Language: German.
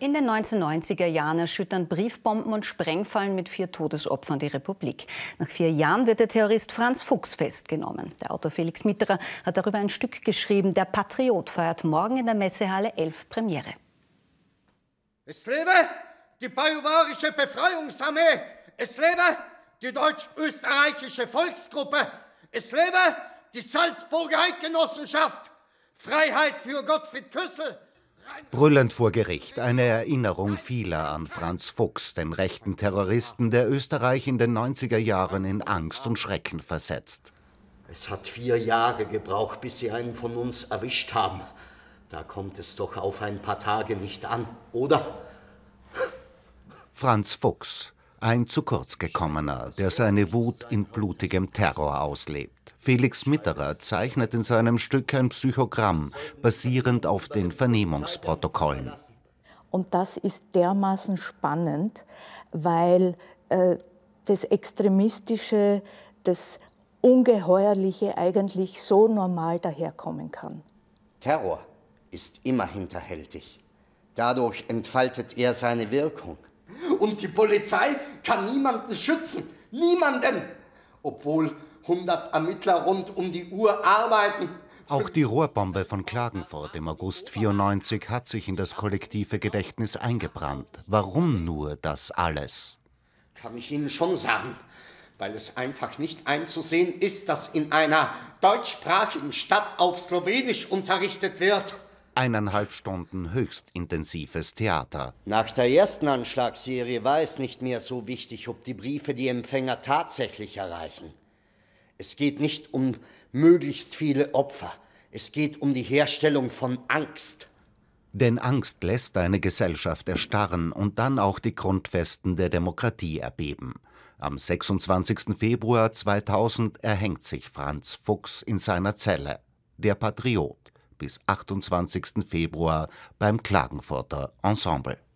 In den 1990er Jahren erschüttern Briefbomben und Sprengfallen mit vier Todesopfern die Republik. Nach vier Jahren wird der Terrorist Franz Fuchs festgenommen. Der Autor Felix Mitterer hat darüber ein Stück geschrieben. Der Patriot feiert morgen in der Messehalle 11 Premiere. Es lebe die bayerische Befreiungsarmee! Es lebe die deutsch-österreichische Volksgruppe! Es lebe die Salzburger Eidgenossenschaft! Freiheit für Gottfried Küssel! Brüllend vor Gericht, eine Erinnerung vieler an Franz Fuchs, den rechten Terroristen, der Österreich in den 90er Jahren in Angst und Schrecken versetzt. Es hat vier Jahre gebraucht, bis sie einen von uns erwischt haben. Da kommt es doch auf ein paar Tage nicht an, oder? Franz Fuchs, ein zu kurz gekommener, der seine Wut in blutigem Terror auslebt. Felix Mitterer zeichnet in seinem Stück ein Psychogramm, basierend auf den Vernehmungsprotokollen. Und das ist dermaßen spannend, weil äh, das Extremistische, das Ungeheuerliche eigentlich so normal daherkommen kann. Terror ist immer hinterhältig. Dadurch entfaltet er seine Wirkung und die Polizei kann niemanden schützen. Niemanden. Obwohl 100 Ermittler rund um die Uhr arbeiten. Auch die Rohrbombe von Klagenfurt im August 94 hat sich in das kollektive Gedächtnis eingebrannt. Warum nur das alles? Kann ich Ihnen schon sagen, weil es einfach nicht einzusehen ist, dass in einer deutschsprachigen Stadt auf Slowenisch unterrichtet wird eineinhalb Stunden höchst intensives Theater. Nach der ersten Anschlagsserie war es nicht mehr so wichtig, ob die Briefe die Empfänger tatsächlich erreichen. Es geht nicht um möglichst viele Opfer. Es geht um die Herstellung von Angst. Denn Angst lässt eine Gesellschaft erstarren und dann auch die Grundfesten der Demokratie erbeben. Am 26. Februar 2000 erhängt sich Franz Fuchs in seiner Zelle, der Patriot bis 28. Februar beim Klagenfurter Ensemble.